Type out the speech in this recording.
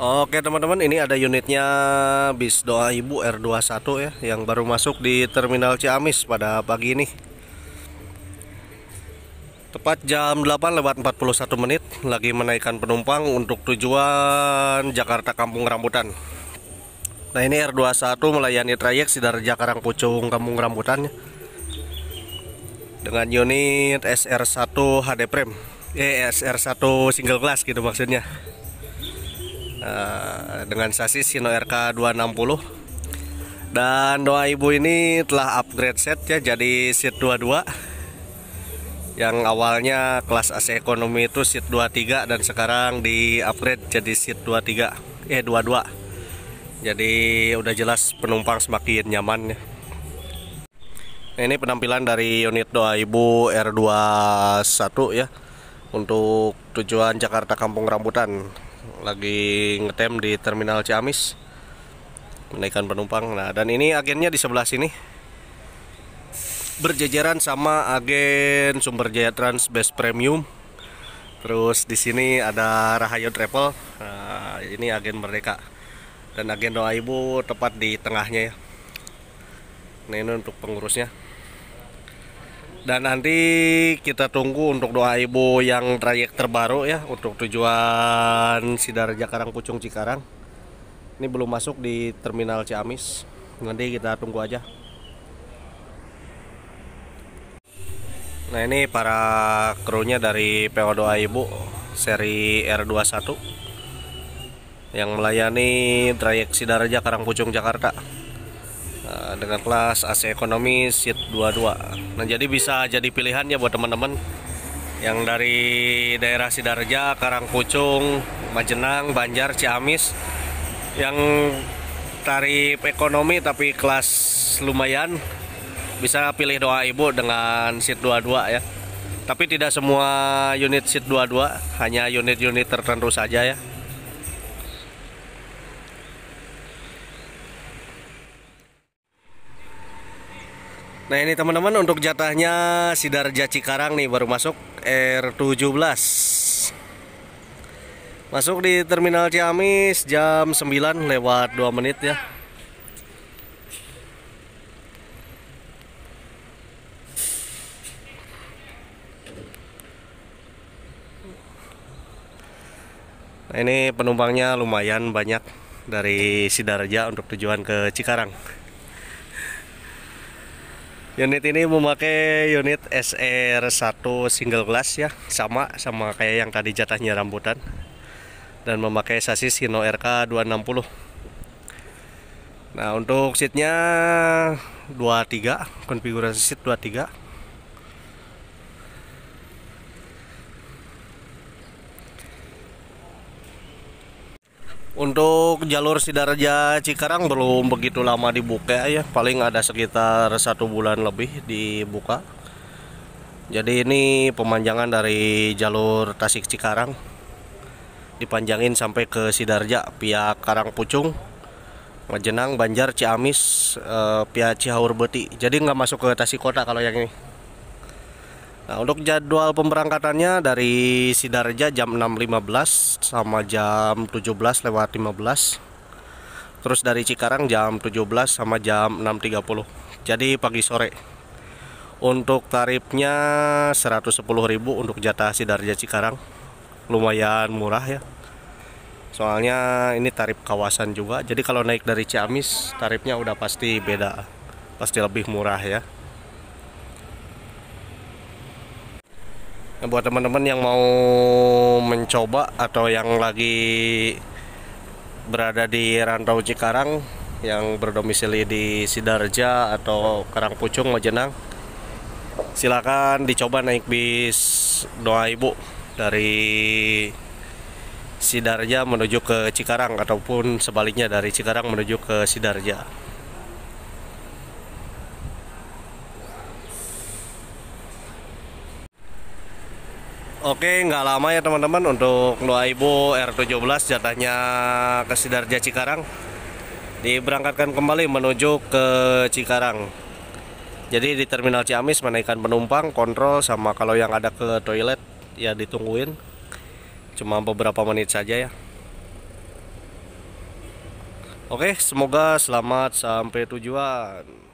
Oke teman-teman ini ada unitnya bis doa ibu R21 ya yang baru masuk di terminal Ciamis pada pagi ini Tepat jam 8 lewat 41 menit lagi menaikkan penumpang untuk tujuan Jakarta Kampung Rambutan Nah ini R21 melayani trayek Sidarja Pucung Kampung Rambutan ya. Dengan unit SR1 HD Prime Eh SR1 single glass gitu maksudnya Eh, dengan sasis Sino RK 260 dan doa ibu ini telah upgrade set ya jadi seat 22 yang awalnya kelas AC ekonomi itu seat 23 dan sekarang di upgrade jadi seat 23 eh 22 jadi udah jelas penumpang semakin nyaman ya nah, ini penampilan dari unit doa ibu R21 ya untuk tujuan Jakarta Kampung Rambutan lagi ngetem di terminal Ciamis menaikkan penumpang nah dan ini agennya di sebelah sini berjejeran sama agen sumber jaya trans best premium terus di sini ada Rahayu Travel nah, ini agen Merdeka dan agen Doa Ibu tepat di tengahnya ya nah, ini untuk pengurusnya dan nanti kita tunggu untuk doa ibu yang trayek terbaru ya untuk tujuan Sidar Jakarang Pucung Cikarang ini belum masuk di terminal Ciamis nanti kita tunggu aja nah ini para krunya dari PO Doa Ibu seri R21 yang melayani trayek Sidar Jakarta Pucung Jakarta Eh, dengan kelas AC ekonomi seat 22 nah jadi bisa jadi pilihan ya buat teman-teman yang dari daerah Sidarja, Karangpucung, Majenang, Banjar, Ciamis yang tarif ekonomi tapi kelas lumayan bisa pilih doa ibu dengan seat 22 ya tapi tidak semua unit seat 22 hanya unit-unit tertentu saja ya Nah ini teman-teman untuk jatahnya Sidarja Cikarang nih baru masuk R17 Masuk di Terminal Ciamis jam 9 lewat 2 menit ya Nah, ini penumpangnya lumayan banyak dari Sidarja untuk tujuan ke Cikarang unit ini memakai unit SR1 single glass ya sama sama kayak yang tadi jatahnya rambutan dan memakai sasis Hino RK 260 nah untuk seatnya 23 konfigurasi seat 23 Untuk jalur Sidarja Cikarang belum begitu lama dibuka ya, paling ada sekitar satu bulan lebih dibuka. Jadi ini pemanjangan dari jalur Tasik Cikarang dipanjangin sampai ke Sidarja via Pucung, Majenang, Banjar, Ciamis, eh, via Cihaur Beti. Jadi nggak masuk ke Tasik Kota kalau yang ini. Nah, untuk jadwal pemberangkatannya dari Sidarja jam 6.15 sama jam 17 lewat 15. Terus dari Cikarang jam 17 sama jam 6.30. Jadi pagi sore. Untuk tarifnya 110.000 untuk jatah Sidarja Cikarang. Lumayan murah ya. Soalnya ini tarif kawasan juga. Jadi kalau naik dari Ciamis tarifnya udah pasti beda. Pasti lebih murah ya. Nah, buat teman-teman yang mau mencoba atau yang lagi berada di rantau Cikarang yang berdomisili di Sidarja atau Karangpucung Majenang silakan dicoba naik bis doa ibu dari Sidarja menuju ke Cikarang ataupun sebaliknya dari Cikarang menuju ke Sidarja Oke, nggak lama ya teman-teman untuk Ibu R17 jatahnya ke Sidarja Cikarang. Diberangkatkan kembali menuju ke Cikarang. Jadi di Terminal Ciamis menaikkan penumpang, kontrol sama kalau yang ada ke toilet ya ditungguin. Cuma beberapa menit saja ya. Oke, semoga selamat sampai tujuan.